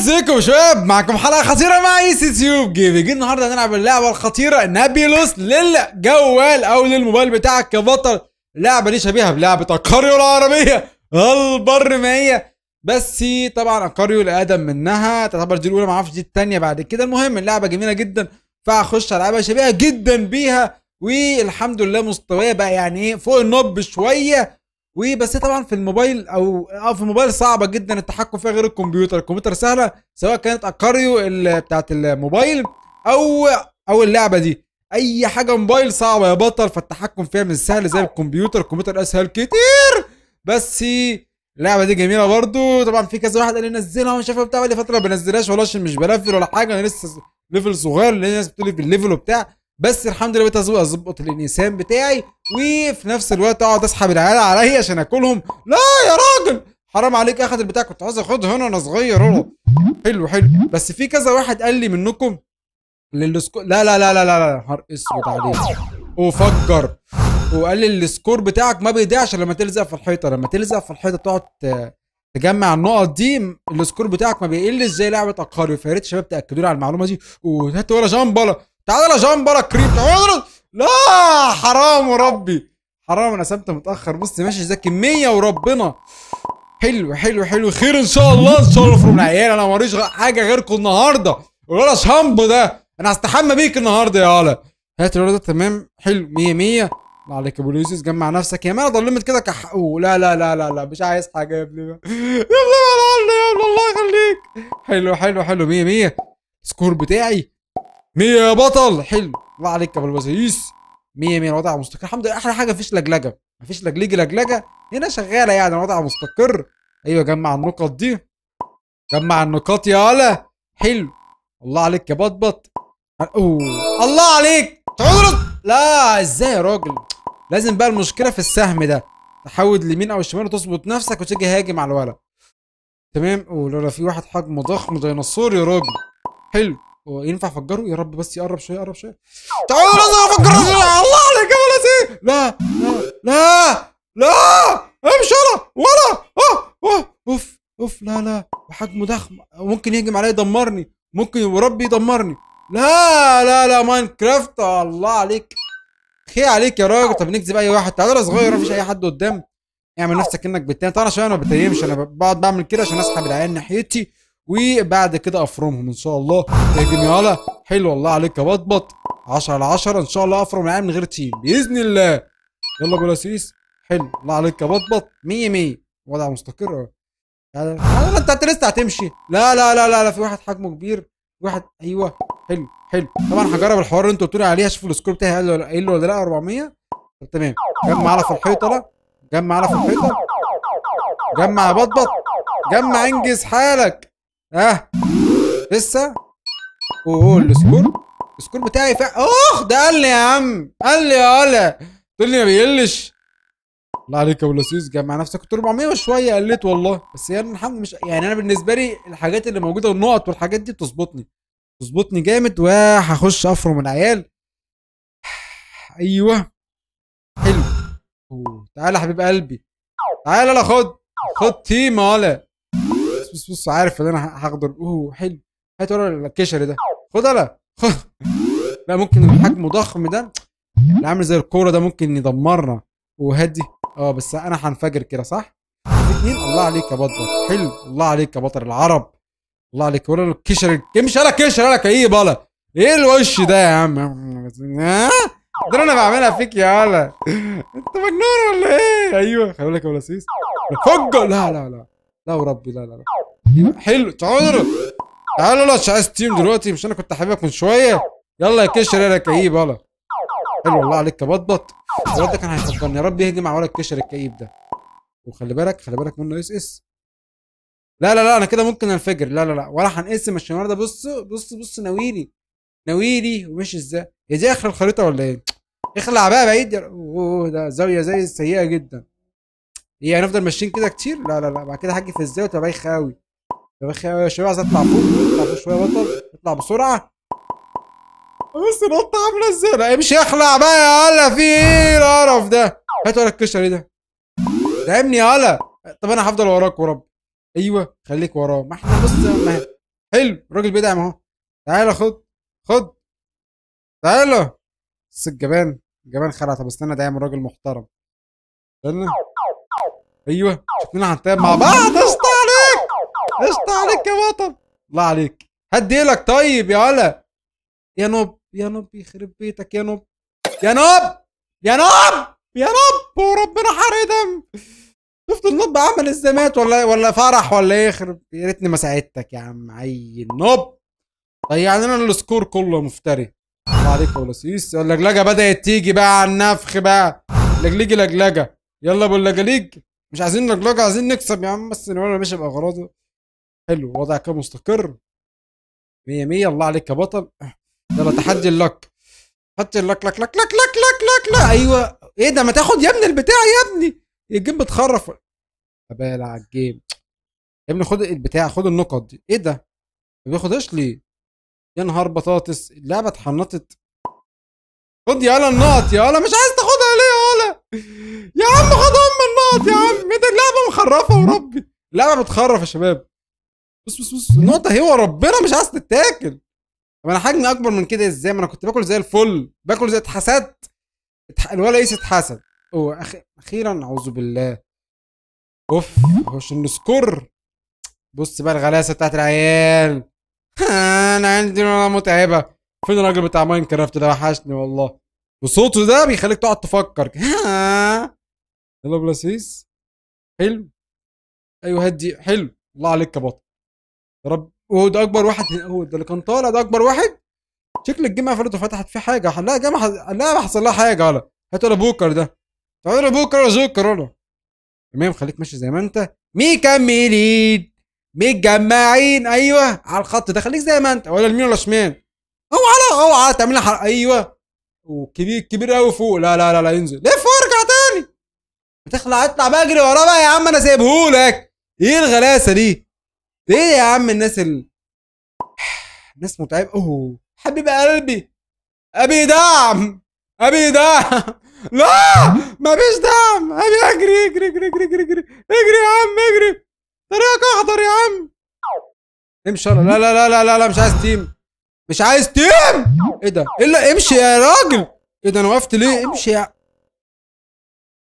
ازيكم يا شباب معكم حلقه خطيره مع اي سي تيوب جيمنج النهارده هنلعب اللعبه الخطيره نابيلوس للجوال او للموبايل بتاعك كبطل اللعبه دي شبيهه بلعبه القريه العربيه البرمائيه بس طبعا القريه الاقدم منها تعتبر دي الاولى معرفش دي الثانيه بعد كده المهم اللعبه جميله جدا فاخش العبها شبيهه جدا بيها والحمد لله مستواها بقى يعني ايه فوق النوب شويه وبس طبعا في الموبايل او اه في الموبايل صعبه جدا التحكم فيها غير الكمبيوتر الكمبيوتر سهله سواء كانت اكاريو بتاعت الموبايل او او اللعبه دي اي حاجه موبايل صعبه يا بطل فالتحكم فيها مش سهل زي الكمبيوتر الكمبيوتر اسهل كتير بس اللعبه دي جميله برضو طبعا في كذا واحد قال لي نزلها ومش عارف إيه بتاع لي فتره ما بنزلهاش والله مش بلفل ولا حاجه انا لسه ليفل صغير لان الناس بتقول لي في الليفل وبتاع بس الحمد لله بقيت اظبط الانسان بتاعي وفي نفس الوقت اقعد اسحب العيال عليا عشان اكلهم لا يا راجل حرام عليك اخد البتاع كنت عايز اخدها هنا وانا صغير اهو حلو حلو بس في كذا واحد قال لي منكم للسكو لا لا لا لا لا نهار اسود عليك وفجر وقال لي السكور بتاعك ما بيضيعش لما تلزق في الحيطه لما تلزق في الحيطه تقعد تجمع النقط دي السكور بتاعك ما بيقلش زي لعبه اقارب فيا ريت شباب تاكدوا لي على المعلومه دي وهات ورا جنبله تعالى يا جمبرة كريم تعالى لا حرام وربي حرام انا سبت متاخر بص ماشي زي كميه وربنا حلو حلو حلو خير ان شاء الله ان شاء الله في العيال انا ماليش حاجه غيركم النهارده الولد شامبو ده انا هستحمى بيك النهارده يا ولا هات الولد ده تمام حلو 100 100 ما عليك يا بوليسيس جمع نفسك يا مان ضلمت كده كح لا لا لا لا لا مش عايز حاجه يا ابني يا ابني يا ابني الله يخليك حلو حلو حلو 100 100 السكور بتاعي مية يا بطل حلو الله عليك يا بلبزيس مية مية الوضع مستقر الحمد لله احلى حاجه مفيش لجلجه مفيش لجليجي لجلجه هنا شغاله يعني الوضع مستقر ايوه جمع النقط دي جمع النقاط يا هلا حلو الله عليك يا بطبط اوه الله عليك تعرض لا ازاي يا راجل لازم بقى المشكله في السهم ده تحود لمين او الشمال وتظبط نفسك وتيجي هاجم على الولد تمام ولولا في واحد حجمه ضخم ديناصور يا راجل حلو هو ينفع افجره يا رب بس يقرب شويه يقرب شويه تعالوا لازم افجر الله عليك يا ولد ايه لا لا لا امشي ورا ورا اه اه اوف اوف لا لا حجمه ضخم ممكن يهجم عليا يدمرني ممكن وربي يدمرني لا لا لا ماين كرافت الله عليك خي عليك يا راجل طب نكذب اي واحد تعالى صغير مفيش اي حد قدام اعمل نفسك انك بتنام تعالى عشان انا ما بتنامش انا بقعد بعمل كده عشان اسحب العيال ناحيتي وبعد كده افرمهم ان شاء الله يا جميله حلو والله عليك يا بطبط 10 على 10 ان شاء الله افرم العيال من غير تيم باذن الله يلا بلا حلو الله عليك يا بطبط 100 100 وضع مستقر اهو يعني انت لسه هتمشي لا لا لا لا, لا في واحد حجمه كبير واحد ايوه حلو حلو طبعا هجرب الحوار اللي انتوا قلتوا لي عليه اشوف السكور بتاعي قال ولا ولا لا 400 تمام جمع على في الحيطه لا جمع على في الحيطه جمع يا بطبط جمع انجز حالك ها لسه اوه السكور السكور بتاعي فا اوه ده قال لي يا عم قال لي يا ولا قلت لي ما بيقلش الله عليك يا ابو لصوص جمع نفسك كنت 400 وشويه قلت والله بس يعني الحمد مش يعني انا بالنسبه لي الحاجات اللي موجوده النقط والحاجات دي بتظبطني بتظبطني جامد وهخش افرم العيال ايوه حلو تعال تعالى يا حبيب قلبي تعالى لا خد خد تيم ولا بص بص عارف ان انا هاخده اوه حلو هات ورا الكشري ده خد خد لا ممكن الحجم ضخم ده اللي عامل زي الكوره ده ممكن يدمرنا وهدي اه بس انا هنفجر كده صح؟ اتنين الله عليك يا بطل حلو الله عليك يا بطل العرب الله عليك ولا الكشري مش انا كشري انا كئيب بلا ايه الوش ده يا عم ده انا بعملها فيك يا ولا انت مجنون ولا ايه ايوه خلي بالك يا ولا سيس فجر لا لا لا لا وربي لا لا لا حلو تعالوا تعالوا لا مش عايز تيم دلوقتي مش انا كنت حبيبك من شويه يلا يا كشر يا كئيب يلا حلو والله عليك تبطبط الواد ده كان هيفكرني يا رب يهجم على ولد الكشر الكئيب ده وخلي بالك خلي بالك منه اس اس لا لا لا انا كده ممكن انفجر لا لا لا ولا هنقسم عشان النهارده بص بص بص ناويلي ناويلي ومش ازاي هي دي اخر الخريطه ولا ايه؟ اخلع بقى بعيد اوه ده زاويه زي سيئه جدا هي يعني نفضل هنفضل ماشيين كده كتير لا لا لا بعد كده هاجي في الزاويه تبقى بايخه قوي يا اخي يا شباب عايز اطلع فوق اطلع شويه بطل اطلع بسرعه بس القطه عامله ازاي لا امشي اخلع بقى يا هلا في ايه القرف ده هات ورا الكشري ده دعمني يا هلا طب انا هفضل وراك ورب ايوه خليك وراه ما احنا بص حلو الراجل بيدعم اهو تعالى خد خد تعالى بس الجبان الجبان خلع طب استنى دعم الراجل محترم استنى ايوه شفنا هنتعب مع بعض قشطة عليك يا بطل الله عليك هدي لك طيب يا ولا يا نوب يا نوب يخرب بيتك يا نوب يا نوب يا نوب يا نوب وربنا حرق دم شفت النوب عمل الزمات ولا ولا فرح ولا ايه يخرب يا ريتني ما ساعدتك يا عم عي النوب ضيع لنا السكور كله مفتري الله عليك يا ولسيس اللجلجه بدات تيجي بقى على النفخ بقى لجليجي لجلجه يلا ابو اللجليج مش عايزين لجلجه عايزين نكسب يا عم بس الولد ماشي باغراضه حلو وضعك مستقر مية مية الله عليك يا بطل يلا تحدي اللك حط اللك لك لك لك لك لك لك لك ايوه ايه ده ما تاخد يا ابني البتاع يا ابني الجيم بتخرف يا على الجيم يا ابني خد البتاع خد النقط ايه ده ما بياخدهاش ليه يا نهار بطاطس اللعبه اتحنطت خد يالا النقط يالا مش عايز تاخدها ليه يالا يا عم خد ام النقط يا عم إيه ده اللعبه مخرفه وربي اللعبه بتخرف يا شباب بص بص بص النقطه هي وربنا مش عايز تتاكل طب انا حجمي اكبر من كده ازاي ما انا كنت باكل زي الفل باكل زي اتحسدت الولا ايس اتحسد هو اخيرا اعوذ بالله اوف مش نسكر بص بقى الغلاسه بتاعت العيال انا عندي متعبه فين الراجل بتاع ماين كرافت ده وحشني والله وصوته ده بيخليك تقعد تفكر يلا بلاسيس حلو ايوه هدي حلو الله عليك يا بطل رب وهو ده اكبر واحد هو ده اللي كان طالع ده اكبر واحد شكل الجيم قفلته فتحت فيه حاجه لا جامعه لا حصل لها حاجه ولا هات ولا بوكر ده تعالى بوكر ولا زوكر ولا تمام خليك ماشي زي ما انت مكملين متجمعين ايوه على الخط ده خليك زي ما انت ولا اليمين ولا شمال اوعى اوعى تعملها حرق ايوه وكبير كبير قوي فوق لا لا لا لا ينزل لف وارجع تاني تخلع اطلع بجري وراه بقى يا عم انا سايبهولك ايه الغلاسه دي ليه يا عم الناس ال... الناس متعبة اوه حبيب قلبي ابي دعم ابي دعم لا مفيش دعم ابي اجري اجري اجري اجري اجري اجري اجري يا عم اجري طريقك اخضر يا عم امشي لا لا لا لا لا لا مش عايز تيم مش عايز تيم ايه ده الا إيه امشي يا راجل ايه ده انا وقفت ليه امشي يا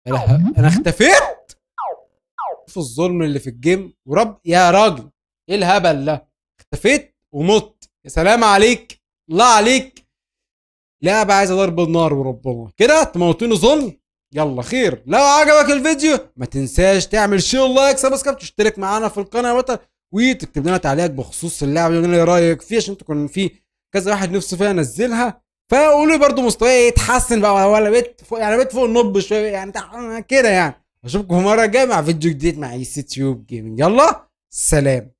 انا انا اختفيت شوف الظلم اللي في الجيم ورب يا راجل ايه الهبل ده اختفيت ومت يا سلام عليك الله عليك لعبة عايزة ضرب النار وربنا كده تموتوني ظلم يلا خير لو عجبك الفيديو ما تنساش تعمل شير لايك سبسكرايب تشترك معانا في القناة وتكتب لنا تعليق بخصوص اللعبة وقول لنا ايه رأيك فيها عشان تكون في كذا واحد نفسه فيها انزلها فقولوا لي برضه مستواي يتحسن بقى ولا بيت فوق يعني بيت فوق النب شويه يعني كده يعني اشوفكم مرة الجايه مع فيديو جديد مع يوتيوب جيمنج يلا سلام